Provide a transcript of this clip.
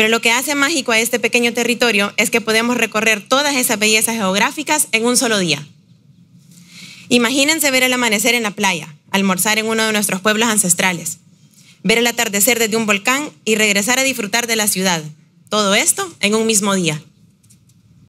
Pero lo que hace mágico a este pequeño territorio es que podemos recorrer todas esas bellezas geográficas en un solo día. Imagínense ver el amanecer en la playa, almorzar en uno de nuestros pueblos ancestrales, ver el atardecer desde un volcán y regresar a disfrutar de la ciudad. Todo esto en un mismo día.